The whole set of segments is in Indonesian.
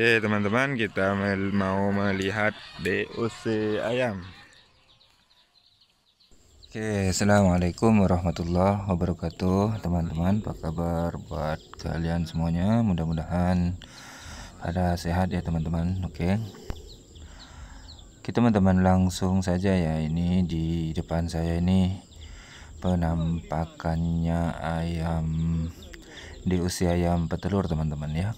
Oke teman-teman kita mau melihat DOC ayam Oke assalamualaikum warahmatullahi wabarakatuh teman-teman apa kabar buat kalian semuanya mudah-mudahan pada sehat ya teman-teman oke Oke teman-teman langsung saja ya ini di depan saya ini penampakannya ayam di usia ayam petelur teman-teman ya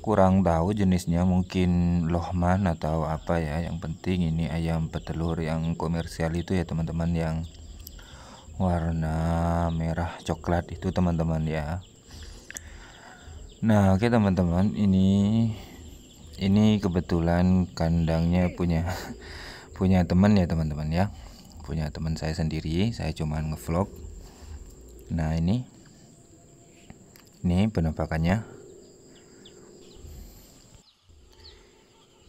kurang tahu jenisnya mungkin lohman atau apa ya yang penting ini ayam petelur yang komersial itu ya teman-teman yang warna merah coklat itu teman-teman ya nah oke okay, teman-teman ini ini kebetulan kandangnya punya punya teman ya teman-teman ya punya teman saya sendiri saya cuman ngevlog nah ini ini penampakannya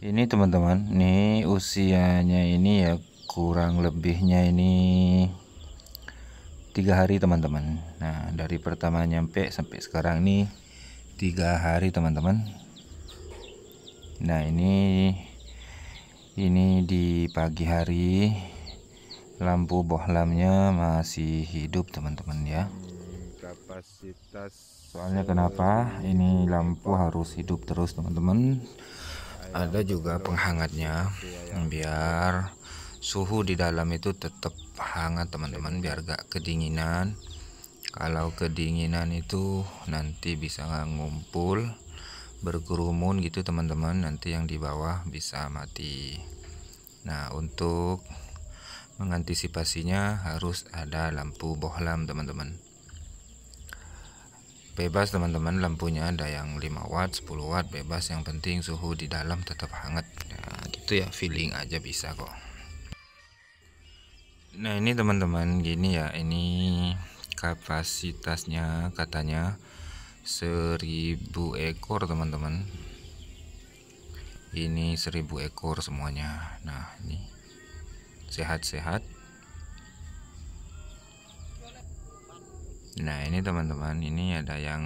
ini teman-teman nih usianya ini ya kurang lebihnya ini tiga hari teman-teman nah dari pertama nyampe sampai sekarang ini tiga hari teman-teman nah ini ini di pagi hari lampu bohlamnya masih hidup teman-teman ya kapasitas soalnya kenapa ini lampu harus hidup terus teman-teman ada juga penghangatnya biar suhu di dalam itu tetap hangat teman-teman biar gak kedinginan kalau kedinginan itu nanti bisa ngumpul bergerumun gitu teman-teman nanti yang di bawah bisa mati nah untuk mengantisipasinya harus ada lampu bohlam teman-teman bebas teman-teman lampunya ada yang 5 watt 10 watt bebas yang penting suhu di dalam tetap hangat nah gitu ya feeling aja bisa kok nah ini teman-teman gini ya ini kapasitasnya katanya 1000 ekor teman-teman ini 1000 ekor semuanya nah ini sehat-sehat Nah ini teman-teman ini ada yang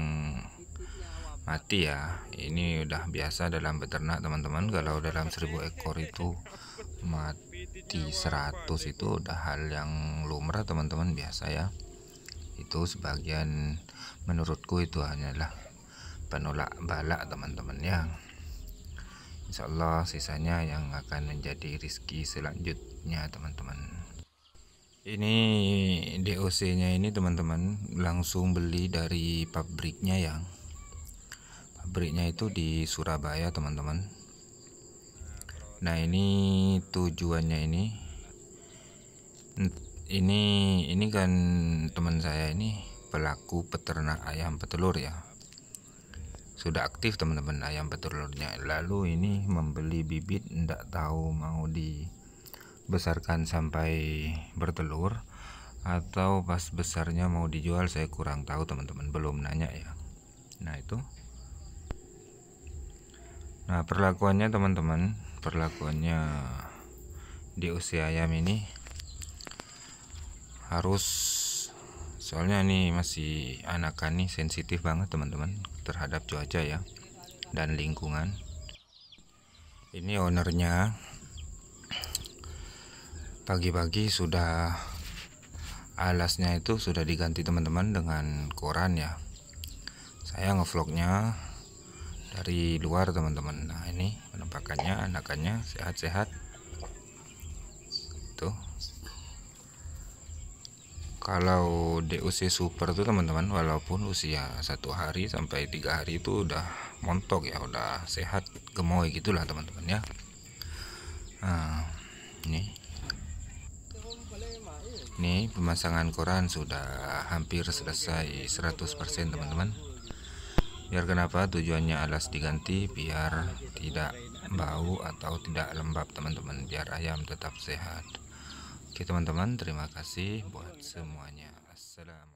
mati ya ini udah biasa dalam beternak teman-teman kalau dalam seribu ekor itu mati seratus itu udah hal yang lumrah teman-teman biasa ya itu sebagian menurutku itu hanyalah penolak balak teman-teman ya Insya Allah sisanya yang akan menjadi rizki selanjutnya teman-teman ini DOC nya ini teman-teman langsung beli dari pabriknya yang pabriknya itu di Surabaya teman-teman nah ini tujuannya ini ini ini kan teman saya ini pelaku peternak ayam petelur ya sudah aktif teman-teman ayam petelurnya lalu ini membeli bibit enggak tahu mau di besarkan sampai bertelur atau pas besarnya mau dijual saya kurang tahu teman-teman belum nanya ya nah itu nah perlakuannya teman-teman perlakuannya di usia ayam ini harus soalnya ini masih anakan nih sensitif banget teman-teman terhadap cuaca ya dan lingkungan ini ownernya pagi-pagi sudah alasnya itu sudah diganti teman-teman dengan koran ya saya ngevlognya dari luar teman-teman nah ini penampakannya anakannya sehat-sehat tuh kalau DOC super tuh teman-teman walaupun usia satu hari sampai tiga hari itu udah montok ya udah sehat gemoy gitulah teman-teman ya nah ini ini pemasangan koran sudah hampir selesai 100% teman-teman Biar kenapa tujuannya alas diganti biar tidak bau atau tidak lembab teman-teman Biar ayam tetap sehat Oke teman-teman terima kasih buat semuanya Assalamualaikum